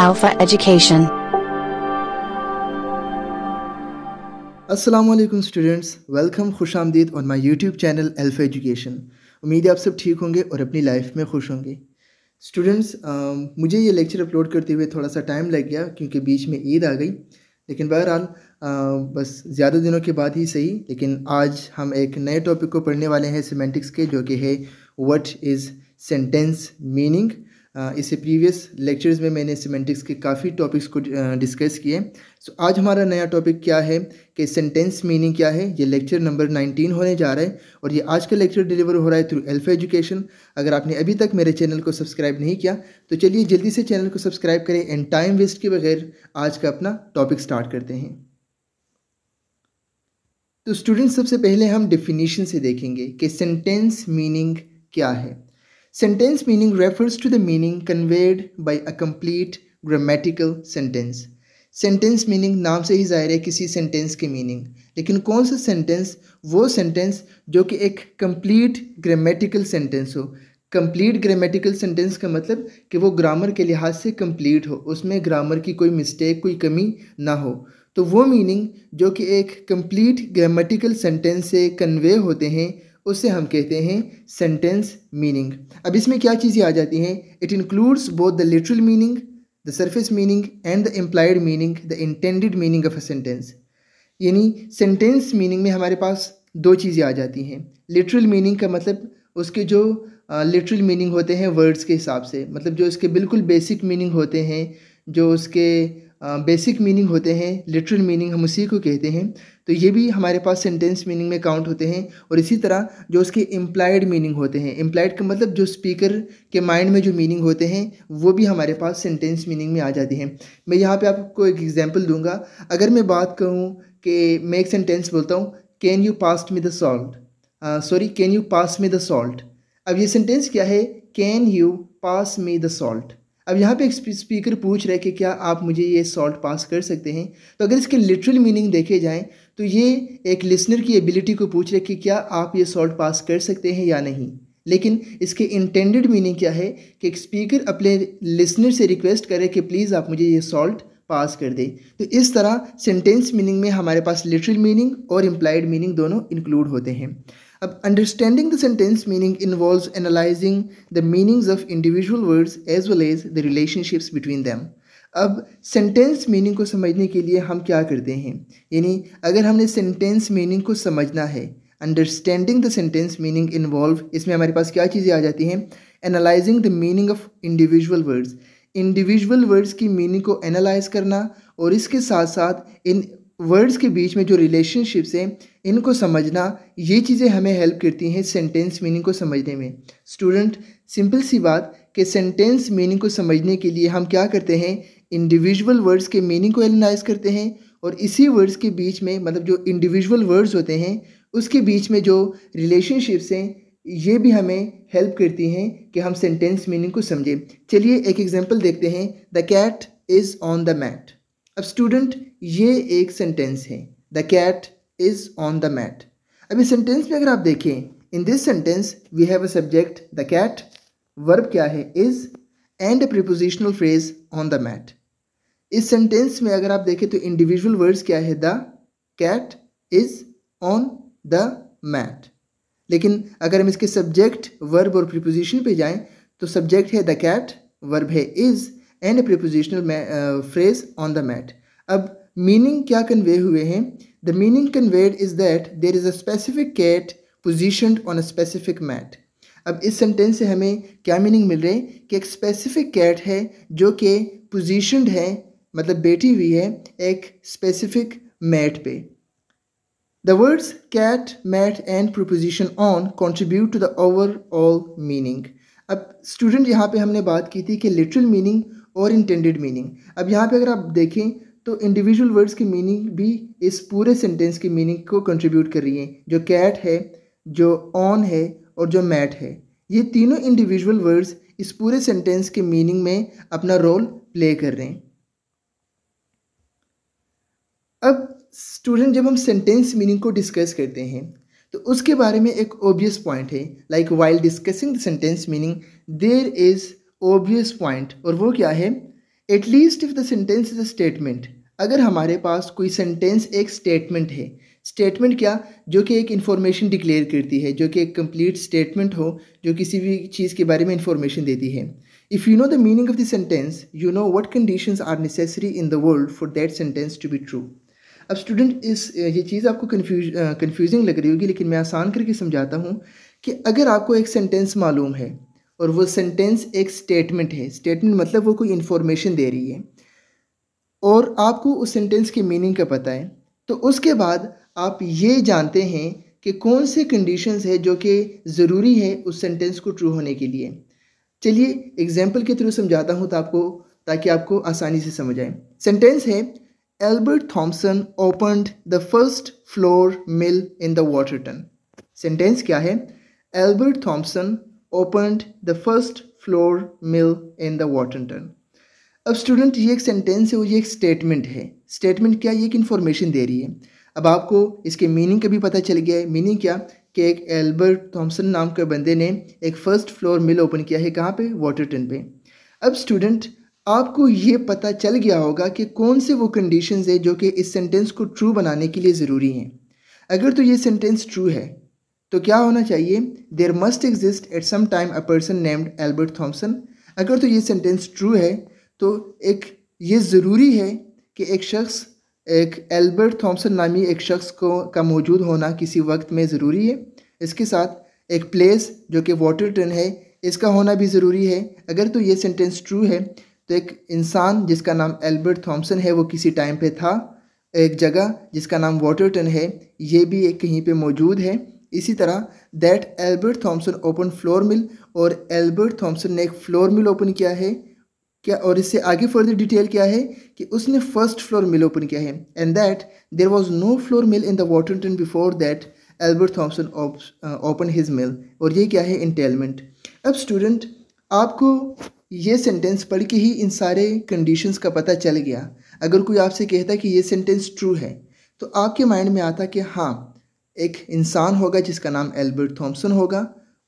Alpha Education. असलम students welcome खुश आमदीद on my YouTube channel Alpha Education उम्मीद है आप सब ठीक होंगे और अपनी लाइफ में खुश होंगे स्टूडेंट्स मुझे ये लेक्चर अपलोड करते हुए थोड़ा सा टाइम लग गया क्योंकि बीच में ईद आ गई लेकिन बहरहाल बस ज़्यादा दिनों के बाद ही सही लेकिन आज हम एक नए टॉपिक को पढ़ने वाले हैं सीमेंटिक्स के जो कि है वट इज़ सेंटेंस मीनिंग इससे प्रीवियस लेक्चर्स में मैंने सिमेंटिक्स के काफ़ी टॉपिक्स को डिस्कस किए सो आज हमारा नया टॉपिक क्या है कि सेंटेंस मीनिंग क्या है ये लेक्चर नंबर 19 होने जा रहा है और ये आज का लेक्चर डिलीवर हो रहा है थ्रू एल्फा एजुकेशन अगर आपने अभी तक मेरे चैनल को सब्सक्राइब नहीं किया तो चलिए जल्दी से चैनल को सब्सक्राइब करें एंड टाइम वेस्ट के बगैर आज का अपना टॉपिक स्टार्ट करते हैं तो स्टूडेंट्स सबसे पहले हम डिफिनीशन से देखेंगे कि सेंटेंस मीनिंग क्या है Sentence meaning refers to the meaning conveyed by a complete grammatical sentence. Sentence meaning नाम से ही जाहिर है किसी सेंटेंस की मीनिंग लेकिन कौन सा सेंटेंस वो सेंटेंस जो कि एक कंप्लीट ग्रामेटिकल सेंटेंस हो कंप्लीट ग्रामेटिकल सेंटेंस का मतलब कि वो ग्रामर के लिहाज से कंप्लीट हो उसमें ग्रामर की कोई मिस्टेक कोई कमी ना हो तो वो मीनिंग जो कि एक कंप्लीट ग्रामेटिकल सेंटेंस से कन्वे होते हैं उसे हम कहते हैं सेंटेंस मीनिंग अब इसमें क्या चीज़ें आ जाती हैं it includes both the literal meaning the surface meaning and the implied meaning the intended meaning of a sentence यानी सेंटेंस मीनिंग में हमारे पास दो चीज़ें आ जाती हैं लिटरल मीनिंग का मतलब उसके जो लिटरल uh, मीनिंग होते हैं वर्ड्स के हिसाब से मतलब जो इसके बिल्कुल बेसिक मीनिंग होते हैं जो उसके बेसिक मीनिंग होते हैं लिटरल मीनिंग हम उसी को कहते हैं तो ये भी हमारे पास सेंटेंस मीनिंग में काउंट होते हैं और इसी तरह जो उसके इम्प्लाइड मीनिंग होते हैं इम्प्लाइड का मतलब जो स्पीकर के माइंड में जो मीनिंग होते हैं वो भी हमारे पास सेंटेंस मीनिंग में आ जाती हैं मैं यहाँ पे आपको एक एग्जांपल दूंगा अगर मैं बात कहूँ कि मैं एक सेंटेंस बोलता हूँ can you past me the salt sorry can you pass me the salt अब ये सेंटेंस क्या है can you pass me the salt अब यहाँ पे एक स्पीकर पूछ रहे कि क्या आप मुझे ये सॉल्ट पास कर सकते हैं तो अगर इसके लिटरल मीनिंग देखे जाएँ तो ये एक लिसनर की एबिलिटी को पूछ रहे कि क्या आप ये सॉल्ट पास कर सकते हैं या नहीं लेकिन इसके इंटेंडेड मीनिंग क्या है कि एक स्पीकर अपने लिसनर से रिक्वेस्ट करे कि प्लीज़ आप मुझे ये सॉल्ट पास कर दें तो इस तरह सेंटेंस मीनिंग में हमारे पास लिटरल मीनिंग और इम्प्लाइड मीनिंग दोनों इंक्लूड होते हैं अब understanding the sentence meaning involve analysing the meanings of individual words as well as the relationships between them अब सेंटेंस मीनिंग को समझने के लिए हम क्या करते हैं यानी अगर हमने सेंटेंस मीनिंग को समझना है understanding the sentence meaning involve इसमें हमारे पास क्या चीज़ें आ जाती हैं analysing the meaning of individual words individual words की मीनिंग को एनालाइज करना और इसके साथ साथ इन वर्ड्स के बीच में जो रिलेशनशिप्स हैं इनको समझना ये चीज़ें हमें हेल्प करती हैं सेंटेंस मीनिंग को समझने में स्टूडेंट सिंपल सी बात कि सेंटेंस मीनिंग को समझने के लिए हम क्या करते हैं इंडिविजुअल वर्ड्स के मीनिंग को एनालाइज करते हैं और इसी वर्ड्स के बीच में मतलब जो इंडिविजुअल वर्ड्स होते हैं उसके बीच में जो रिलेशनशिप्स हैं ये भी हमें हेल्प करती हैं कि हम सेंटेंस मीनिंग को समझें चलिए एक एग्जांपल देखते हैं the cat is on the mat अब स्टूडेंट ये एक सेंटेंस है the cat is on the mat अब इस सेंटेंस में अगर आप देखें in this sentence we have a subject the cat verb क्या है is and prepositional phrase on the mat इस सेंटेंस में अगर आप देखें तो इंडिविजुअल वर्ड्स क्या है the cat is on the mat लेकिन अगर हम इसके सब्जेक्ट वर्ब और प्रिपोजिशन पे जाएं तो सब्जेक्ट है द कैट वर्ब है is and prepositional phrase on the mat अब मीनिंग क्या कन्वे हुए हैं the meaning conveyed is that there is a specific cat position on a specific mat अब इस सेंटेंस से हमें क्या मीनिंग मिल रही है कि एक स्पेसिफिक कैट है जो कि पोजिशनड है मतलब बैठी हुई है एक स्पेसिफिक मैट पे the words cat mat and preposition on contribute to the overall meaning अब स्टूडेंट यहाँ पे हमने बात की थी कि लिटरल मीनिंग और इंटेंडेड मीनिंग अब यहाँ पे अगर आप देखें तो इंडिविजुअल वर्ड्स की मीनिंग भी इस पूरे सेंटेंस की मीनिंग को कंट्रीब्यूट कर रही हैं जो कैट है जो ऑन है और जो मैट है ये तीनों इंडिविजुअल वर्ड्स इस पूरे सेंटेंस के मीनिंग में अपना रोल प्ले कर रहे हैं अब स्टूडेंट जब हम सेंटेंस मीनिंग को डिस्कस करते हैं तो उसके बारे में एक ओबियस पॉइंट है like while discussing the sentence meaning there is obvious point और वो क्या है at least if the sentence is a statement अगर हमारे पास कोई सेंटेंस एक स्टेटमेंट है स्टेटमेंट क्या जो कि एक इन्फॉर्मेशन डिक्लेयर करती है जो कि एक कंप्लीट स्टेटमेंट हो जो किसी भी चीज़ के बारे में इन्फॉर्मेशन देती है if you know the meaning of the sentence you know what condition are necessary in the world for that sentence to be true अब स्टूडेंट इस ये चीज़ आपको कन्फ्यूज कन्फ्यूजिंग लग रही होगी लेकिन मैं आसान करके समझाता हूँ कि अगर आपको एक सेंटेंस मालूम है और वो सेंटेंस एक स्टेटमेंट है स्टेटमेंट मतलब वो कोई इन्फॉर्मेशन दे रही है और आपको उस सेंटेंस की मीनिंग का पता है तो उसके बाद आप ये जानते हैं कि कौन से कंडीशंस है जो कि ज़रूरी है उस सेंटेंस को ट्रू होने के लिए चलिए एग्जाम्पल के थ्रू समझाता हूँ तो आपको ताकि आपको आसानी से समझ आए सेंटेंस है Albert Thomson opened the first flour mill in the Waterton sentence क्या है Albert Thomson opened the first flour mill in the Waterton अब स्टूडेंट ये एक सेंटेंस है और ये एक स्टेटमेंट है स्टेटमेंट क्या ये एक इन्फॉर्मेशन दे रही है अब आपको इसके मीनिंग का भी पता चल गया है मीनिंग क्या कि एक एल्बर्ट थॉमसन नाम के बंदे ने एक फ़र्स्ट फ्लोर मिल ओपन किया है कहाँ पे वाटरटन पे अब स्टूडेंट आपको ये पता चल गया होगा कि कौन से वो कंडीशंस है जो कि इस सेंटेंस को ट्रू बनाने के लिए ज़रूरी हैं अगर तो ये सेंटेंस ट्रू है तो क्या होना चाहिए there must exist at some time a person named Albert Thomson अगर तो ये सेंटेंस ट्रू है तो एक ये ज़रूरी है कि एक शख्स एक एल्बर्ट थॉम्सन नामी एक शख्स को का मौजूद होना किसी वक्त में ज़रूरी है इसके साथ एक प्लेस जो कि वाटर टन है इसका होना भी ज़रूरी है अगर तो ये सेंटेंस ट्रू है तो एक इंसान जिसका नाम एल्बर्ट थॉम्सन है वो किसी टाइम पे था एक जगह जिसका नाम वाटर टन है ये भी एक कहीं पे मौजूद है इसी तरह that Albert Thomson open flour mill और एल्बर्ट थॉम्सन ने एक फ्लोर मिल ओपन किया है क्या और इससे आगे फर्दर डिटेल क्या है कि उसने फर्स्ट फ्लोर मिल ओपन किया है and that there was no flour mill in the Waterton before that Albert Thomson open his mill और ये क्या है इंटेलमेंट अब स्टूडेंट आपको ये सेंटेंस पढ़ के ही इन सारे कंडीशंस का पता चल गया अगर कोई आपसे कहता कि ये सेंटेंस ट्रू है तो आपके माइंड में आता कि हाँ एक इंसान होगा जिसका नाम एल्बर्ट थॉम्सन होगा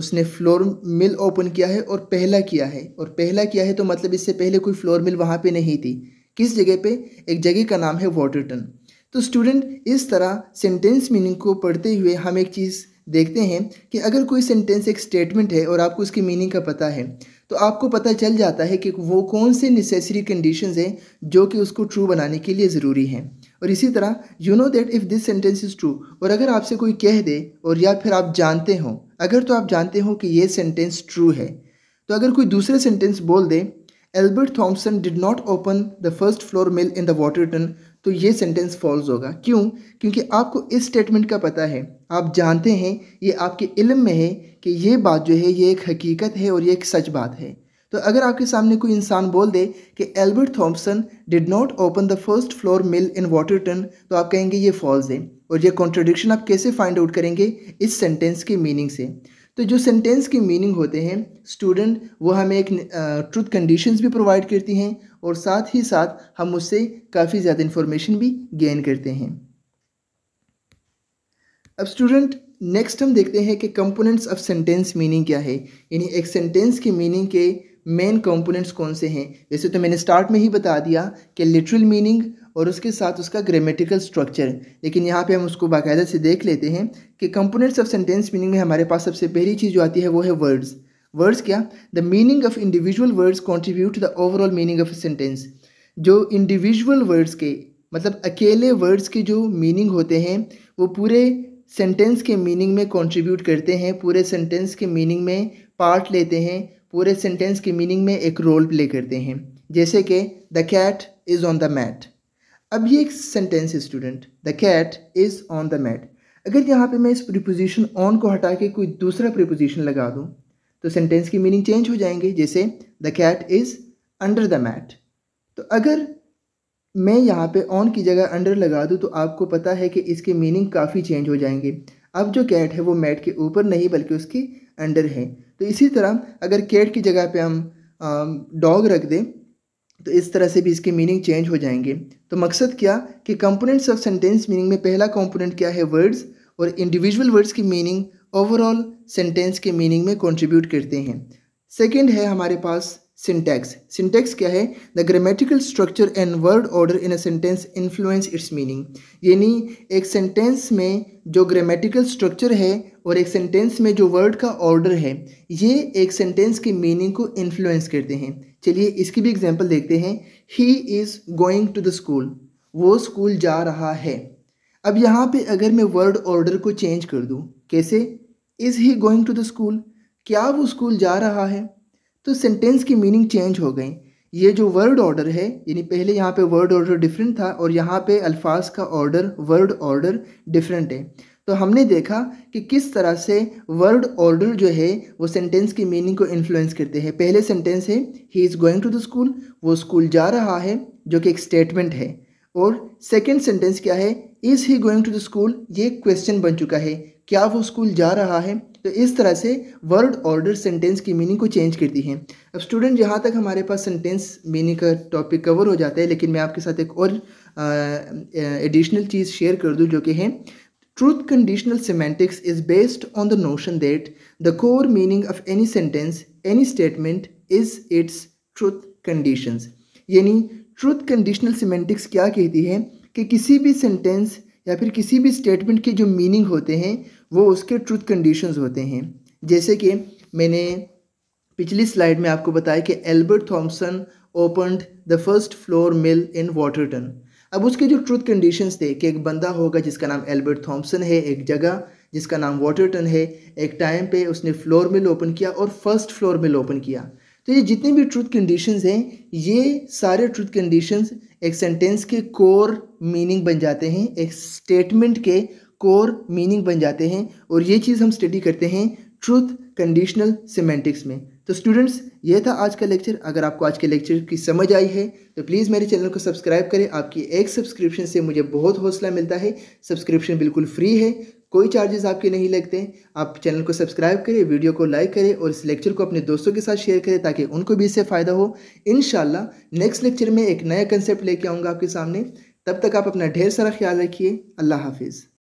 उसने फ्लोर मिल ओपन किया है और पहला किया है और पहला किया है तो मतलब इससे पहले कोई फ्लोर मिल वहाँ पे नहीं थी किस जगह पे एक जगह का नाम है वॉटरटन तो स्टूडेंट इस तरह सेंटेंस मीनिंग को पढ़ते हुए हम एक चीज़ देखते हैं कि अगर कोई सेंटेंस एक स्टेटमेंट है और आपको उसकी मीनिंग का पता है तो आपको पता चल जाता है कि वो कौन से नेसेसरी कंडीशन हैं जो कि उसको ट्रू बनाने के लिए ज़रूरी हैं और इसी तरह you know that if this sentence is true और अगर आपसे कोई कह दे और या फिर आप जानते हो अगर तो आप जानते हो कि ये सेंटेंस ट्रू है तो अगर कोई दूसरे सेंटेंस बोल दे Albert Thompson did not open the first flour mill in the Waterton तो ये सेंटेंस फॉल्स होगा क्यों क्योंकि आपको इस स्टेटमेंट का पता है आप जानते हैं ये आपके इल्म में है कि ये बात जो है ये एक हकीकत है और ये एक सच बात है तो अगर आपके सामने कोई इंसान बोल दे कि Albert Thompson did not open the first flour mill in Waterton तो आप कहेंगे ये फॉल्स है और ये कॉन्ट्रोडिक्शन आप कैसे फाइंड आउट करेंगे इस सेंटेंस की मीनिंग से तो जो सेंटेंस के मीनिंग होते हैं स्टूडेंट वो हमें एक ट्रूथ कंडीशंस भी प्रोवाइड करती हैं और साथ ही साथ हम उससे काफ़ी ज़्यादा इन्फॉर्मेशन भी गेन करते हैं अब स्टूडेंट नेक्स्ट हम देखते हैं कि कंपोनेंट्स ऑफ सेंटेंस मीनिंग क्या है यानी एक सेंटेंस की मीनिंग के मेन कंपोनेंट्स कौन से हैं जैसे तो मैंने स्टार्ट में ही बता दिया कि लिटरल मीनिंग और उसके साथ उसका ग्रामेटिकल स्ट्रक्चर लेकिन यहाँ पे हम उसको बाकायदा से देख लेते हैं कि कंपोनेंट्स ऑफ सेंटेंस मीनिंग में हमारे पास सबसे पहली चीज़ जो आती है वो है वर्ड्स वर्ड्स क्या the meaning of individual words contribute the overall meaning of sentence जो इंडिविजुअल वर्ड्स के मतलब अकेले वर्ड्स के जो मीनिंग होते हैं वो पूरे सेंटेंस के मीनिंग में कंट्रीब्यूट करते हैं पूरे सेंटेंस के मीनिंग में पार्ट लेते हैं पूरे सेंटेंस की मीनिंग में एक रोल प्ले करते हैं जैसे कि the cat is on the mat अब ये एक sentence student the cat is on the mat अगर यहाँ पे मैं इस प्रीपोजिशन ऑन को हटा के कोई दूसरा प्रिपोजिशन लगा दूँ तो सेंटेंस की मीनिंग चेंज हो जाएंगे जैसे the cat is under the mat तो अगर मैं यहाँ पे ऑन की जगह अंडर लगा दूँ तो आपको पता है कि इसके मीनिंग काफ़ी चेंज हो जाएंगे अब जो कैट है वो मैट के ऊपर नहीं बल्कि उसकी अंडर है तो इसी तरह अगर कैट की जगह पे हम डॉग रख दें तो इस तरह से भी इसके मीनिंग चेंज हो जाएंगे तो मकसद क्या कि कंपोनेंट्स ऑफ सेंटेंस मीनिंग में पहला कंपोनेंट क्या है वर्ड्स और इंडिविजुअल वर्ड्स की मीनिंग ओवरऑल सेंटेंस के मीनिंग में कंट्रीब्यूट करते हैं सेकंड है हमारे पास सिंटैक्स सिंटैक्स क्या है the grammatical structure and word order in a sentence influence its meaning यानी एक सेंटेंस में जो ग्रामेटिकल स्ट्रक्चर है और एक सेंटेंस में जो वर्ड का ऑर्डर है ये एक सेंटेंस की मीनिंग को इन्फ्लुएंस करते हैं चलिए इसकी भी एग्जांपल देखते हैं he is going to the school वो स्कूल जा रहा है अब यहाँ पे अगर मैं वर्ड ऑर्डर को चेंज कर दूँ कैसे is he going to the school क्या वो स्कूल जा रहा है तो सेंटेंस की मीनिंग चेंज हो गई ये जो वर्ड ऑर्डर है यानी पहले यहाँ पे वर्ड ऑर्डर डिफरेंट था और यहाँ पे अल्फाज का ऑर्डर वर्ड ऑर्डर डिफरेंट है तो हमने देखा कि किस तरह से वर्ड ऑर्डर जो है वो सेंटेंस की मीनिंग को इन्फ्लुएंस करते हैं पहले सेंटेंस है he is going to the school वो स्कूल जा रहा है जो कि एक स्टेटमेंट है और सेकेंड सेंटेंस क्या है is he going to the school ये क्वेश्चन बन चुका है क्या वो स्कूल जा रहा है तो इस तरह से वर्ड ऑर्डर सेंटेंस की मीनिंग को चेंज करती हैं अब स्टूडेंट जहाँ तक हमारे पास सेंटेंस मीनिंग का टॉपिक कवर हो जाता है लेकिन मैं आपके साथ एक और एडिशनल चीज़ शेयर कर दूँ जो कि है truth conditional semantics is based on the notion that the core meaning of any sentence any statement is its truth conditions यानी ट्रूथ कंडीशनल सीमेंटिक्स क्या कहती है कि किसी भी सेंटेंस या फिर किसी भी स्टेटमेंट के जो मीनिंग होते हैं वो उसके ट्रूथ कंडीशंस होते हैं जैसे कि मैंने पिछली स्लाइड में आपको बताया कि Albert Thomson opened the first flour mill in Waterton अब उसके जो ट्रूथ कंडीशंस थे कि एक बंदा होगा जिसका नाम एल्बर्ट थॉम्सन है एक जगह जिसका नाम वाटरटन है एक टाइम पे उसने फ्लोर मिल ओपन किया और फर्स्ट फ्लोर मिल ओपन किया तो ये जितने भी ट्रुथ कंडीशंस हैं ये सारे ट्रुथ कंडीशंस एक सेंटेंस के कोर मीनिंग बन जाते हैं एक स्टेटमेंट के कोर मीनिंग बन जाते हैं और ये चीज़ हम स्टडी करते हैं ट्रूथ कंडीशनल सिमेंटिक्स में तो स्टूडेंट्स ये था आज का लेक्चर अगर आपको आज के लेक्चर की समझ आई है तो प्लीज़ मेरे चैनल को सब्सक्राइब करें आपकी एक सब्सक्रिप्शन से मुझे बहुत हौसला मिलता है सब्सक्रिप्शन बिल्कुल फ्री है कोई चार्जेस आपके नहीं लगते आप चैनल को सब्सक्राइब करें वीडियो को लाइक करें और इस लेक्चर को अपने दोस्तों के साथ शेयर करें ताकि उनको भी इससे फ़ायदा हो इन नेक्स्ट लेक्चर में एक नया कंसेप्ट लेके आऊँगा आपके सामने तब तक आप अपना ढेर सारा ख्याल रखिए अल्लाह हाफिज़